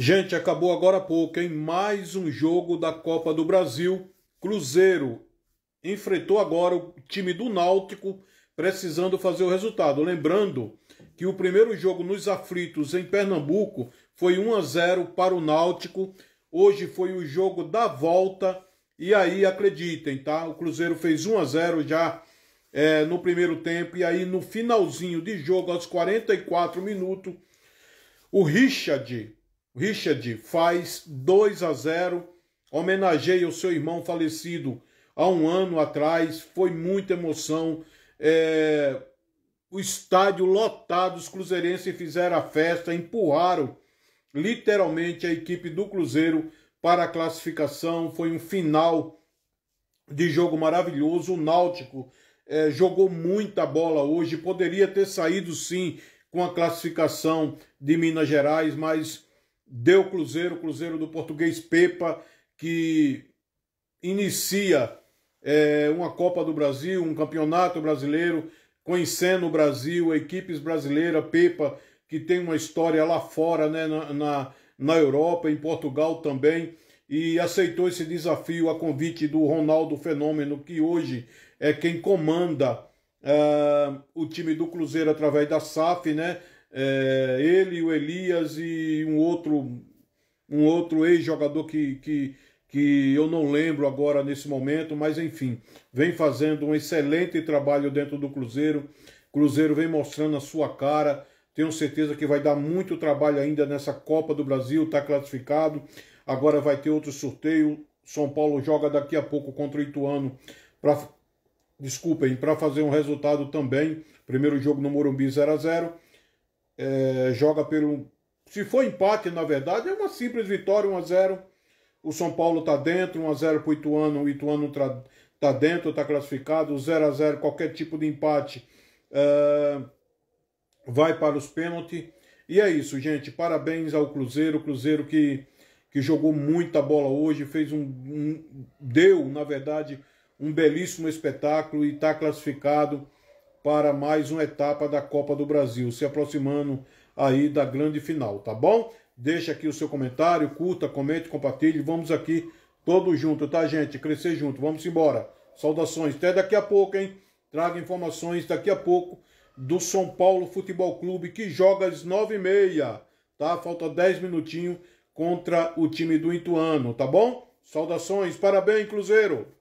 Gente, acabou agora há pouco, em mais um jogo da Copa do Brasil. Cruzeiro enfrentou agora o time do Náutico, precisando fazer o resultado. Lembrando que o primeiro jogo nos aflitos em Pernambuco foi 1 a 0 para o Náutico. Hoje foi o jogo da volta e aí acreditem, tá? O Cruzeiro fez 1 a 0 já é, no primeiro tempo e aí no finalzinho de jogo aos 44 minutos o Richard Richard faz 2 a 0, homenageia o seu irmão falecido há um ano atrás, foi muita emoção. É, o estádio lotado, os cruzeirenses fizeram a festa, empurraram literalmente a equipe do Cruzeiro para a classificação. Foi um final de jogo maravilhoso. O Náutico é, jogou muita bola hoje, poderia ter saído sim com a classificação de Minas Gerais, mas deu Cruzeiro, Cruzeiro do português Pepa, que inicia é, uma Copa do Brasil, um campeonato brasileiro, conhecendo o Brasil, equipes brasileiras, Pepa, que tem uma história lá fora, né, na, na, na Europa, em Portugal também, e aceitou esse desafio a convite do Ronaldo Fenômeno, que hoje é quem comanda uh, o time do Cruzeiro através da SAF, né? É, ele, o Elias e um outro um outro ex-jogador que, que, que eu não lembro agora nesse momento, mas enfim, vem fazendo um excelente trabalho dentro do Cruzeiro. Cruzeiro vem mostrando a sua cara. Tenho certeza que vai dar muito trabalho ainda nessa Copa do Brasil, está classificado. Agora vai ter outro sorteio. São Paulo joga daqui a pouco contra o Ituano para desculpem, para fazer um resultado também. Primeiro jogo no Morumbi 0 a 0 é, joga pelo. Se for empate, na verdade, é uma simples vitória, 1x0. O São Paulo está dentro, 1x0 para o Ituano, o Ituano está tá dentro, está classificado, 0x0, qualquer tipo de empate é, vai para os pênaltis. E é isso, gente. Parabéns ao Cruzeiro, Cruzeiro que, que jogou muita bola hoje, fez um, um deu, na verdade, um belíssimo espetáculo e está classificado para mais uma etapa da Copa do Brasil, se aproximando aí da grande final, tá bom? Deixa aqui o seu comentário, curta, comente, compartilhe. Vamos aqui todos juntos, tá, gente? Crescer junto. Vamos embora. Saudações. Até daqui a pouco, hein? Traga informações daqui a pouco do São Paulo Futebol Clube que joga às nove e meia, tá? Falta dez minutinhos contra o time do Ituano, tá bom? Saudações. Parabéns, Cruzeiro.